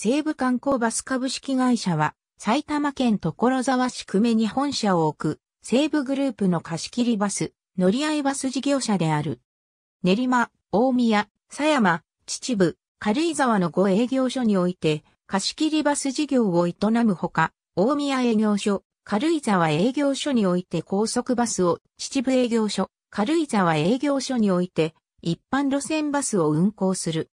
西武観光バス株式会社は、埼玉県所沢市久米に本社を置く、西武グループの貸し切りバス、乗り合いバス事業者である。練馬、大宮、狭山、秩父、軽井沢の5営業所において、貸し切りバス事業を営むほか、大宮営業所、軽井沢営業所において高速バスを、秩父営業所、軽井沢営業所において、一般路線バスを運行する。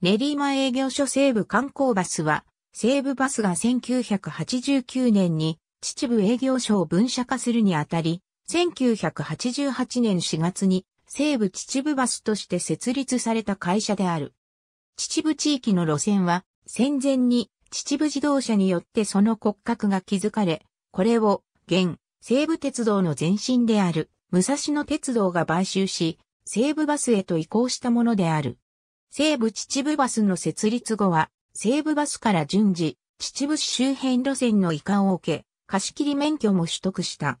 練馬営業所西部観光バスは、西部バスが1989年に秩父営業所を分社化するにあたり、1988年4月に西部秩父バスとして設立された会社である。秩父地域の路線は戦前に秩父自動車によってその骨格が築かれ、これを現西部鉄道の前身である武蔵野鉄道が買収し、西部バスへと移行したものである。西武秩父バスの設立後は、西武バスから順次、秩父市周辺路線の移管を受け、貸切免許も取得した。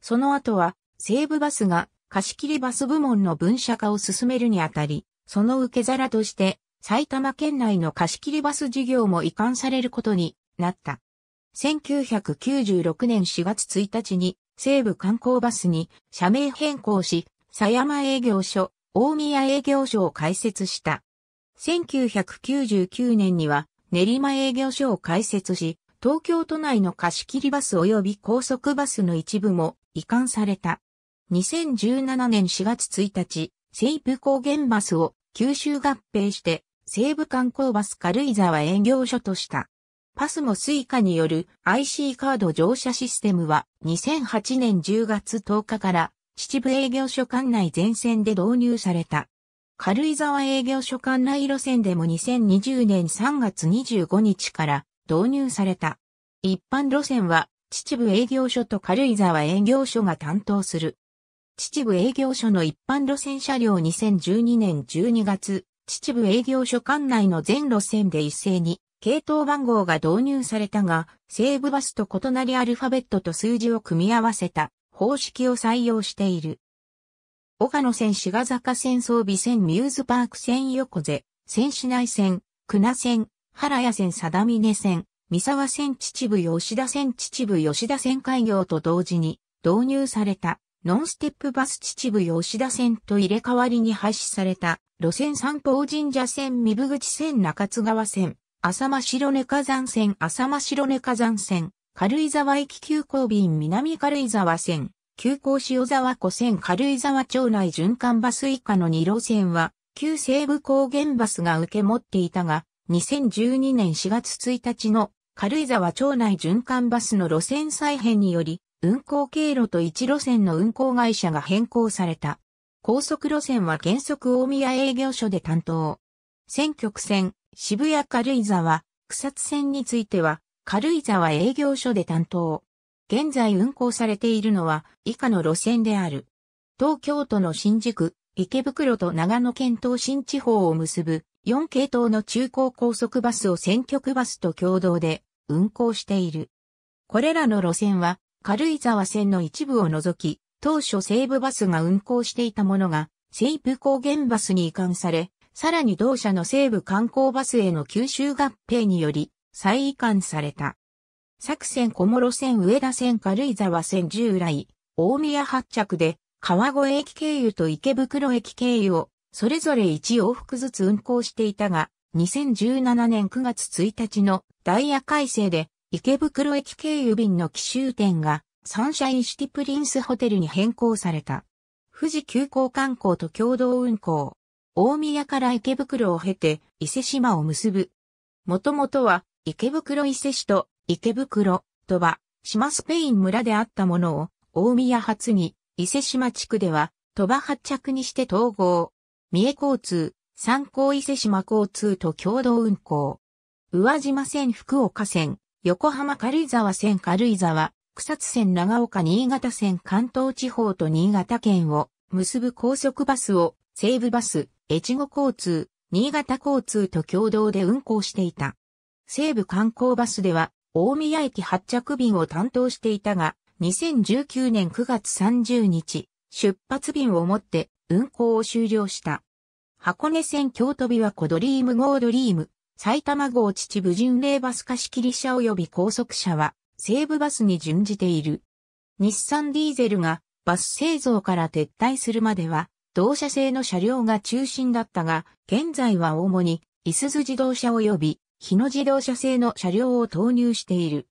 その後は、西武バスが貸切バス部門の分社化を進めるにあたり、その受け皿として、埼玉県内の貸切バス事業も移管されることになった。1996年4月1日に西武観光バスに社名変更し、狭山営業所大宮営業所を開設した。1999年には練馬営業所を開設し、東京都内の貸し切りバス及び高速バスの一部も移管された。2017年4月1日、西部高原バスを九州合併して西部観光バス軽井沢営業所とした。パスもスイカによる IC カード乗車システムは2008年10月10日から秩父営業所管内全線で導入された。軽井沢営業所管内路線でも2020年3月25日から導入された。一般路線は秩父営業所と軽井沢営業所が担当する。秩父営業所の一般路線車両2012年12月、秩父営業所管内の全路線で一斉に系統番号が導入されたが、西武バスと異なりアルファベットと数字を組み合わせた方式を採用している。岡野線志賀坂線装備線ミューズパーク線横瀬、線市内線、久那線、原谷線定峰線、三沢線秩父吉田線秩父吉田線開業と同時に導入されたノンステップバス秩父吉田線と入れ替わりに廃止された路線三宝神社線三部口線中津川線、浅間白根火山線浅間白根火山線、軽井沢駅急行便南軽井沢線、急行塩沢湖線軽井沢町内循環バス以下の2路線は、旧西部高原バスが受け持っていたが、2012年4月1日の軽井沢町内循環バスの路線再編により、運行経路と1路線の運行会社が変更された。高速路線は原則大宮営業所で担当。選曲線、渋谷軽井沢、草津線については、軽井沢営業所で担当。現在運行されているのは以下の路線である。東京都の新宿、池袋と長野県東新地方を結ぶ4系統の中高高速バスを選曲バスと共同で運行している。これらの路線は軽井沢線の一部を除き、当初西部バスが運行していたものが西部高原バスに移管され、さらに同社の西部観光バスへの吸収合併により、再移管された。作戦小諸線上田線軽井沢線従来、大宮発着で、川越駅経由と池袋駅経由を、それぞれ1往復ずつ運行していたが、2017年9月1日のダイヤ改正で、池袋駅経由便の奇襲点が、サンシャインシティプリンスホテルに変更された。富士急行観光と共同運行。大宮から池袋を経て伊勢島を結ぶ。もともとは池袋伊勢市と池袋とは、島スペイン村であったものを、大宮発に、伊勢島地区では、鳥羽発着にして統合。三重交通、三高伊勢島交通と共同運行。宇和島線福岡線、横浜軽井沢線軽井沢、草津線長岡新潟線関東地方と新潟県を結ぶ高速バスを西武バス、越後交通、新潟交通と共同で運行していた。西部観光バスでは、大宮駅発着便を担当していたが、2019年9月30日、出発便をもって運行を終了した。箱根線京都琵琶湖ドリームゴードリーム、埼玉号秩父巡礼バス貸切車及び高速車は、西武バスに準じている。日産ディーゼルがバス製造から撤退するまでは、同社製の車両が中心だったが、現在は主に、イスズ自動車及び日野自動車製の車両を投入している。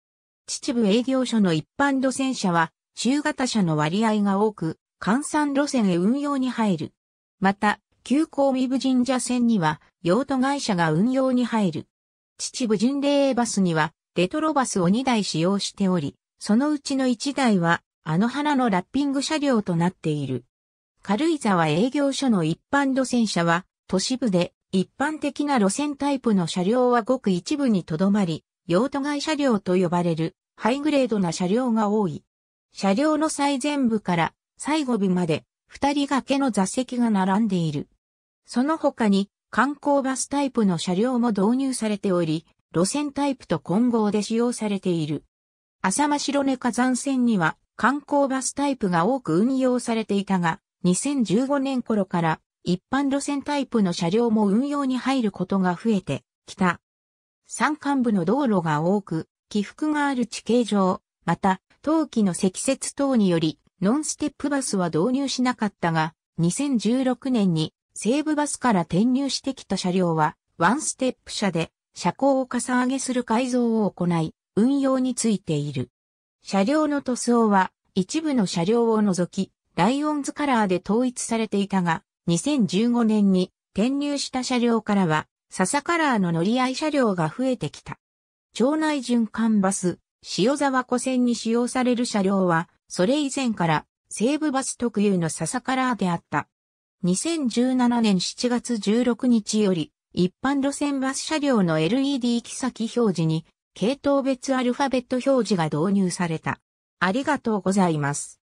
秩父営業所の一般路線車は、中型車の割合が多く、換算路線へ運用に入る。また、急行三部神社線には、用途会社が運用に入る。秩父巡礼バスには、レトロバスを2台使用しており、そのうちの1台は、あの花のラッピング車両となっている。軽井沢営業所の一般路線車は、都市部で一般的な路線タイプの車両はごく一部にとどまり、用途外車両と呼ばれるハイグレードな車両が多い。車両の最前部から最後部まで二人掛けの座席が並んでいる。その他に観光バスタイプの車両も導入されており、路線タイプと混合で使用されている。浅間白根火山線には観光バスタイプが多く運用されていたが、2015年頃から一般路線タイプの車両も運用に入ることが増えてきた。山間部の道路が多く、起伏がある地形上、また、冬季の積雪等により、ノンステップバスは導入しなかったが、2016年に西部バスから転入してきた車両は、ワンステップ車で、車高をかさ上げする改造を行い、運用についている。車両の塗装は、一部の車両を除き、ライオンズカラーで統一されていたが、2015年に転入した車両からは、笹カラーの乗り合い車両が増えてきた。町内循環バス、塩沢湖線に使用される車両は、それ以前から西武バス特有の笹カラーであった。2017年7月16日より、一般路線バス車両の LED 行き先表示に、系統別アルファベット表示が導入された。ありがとうございます。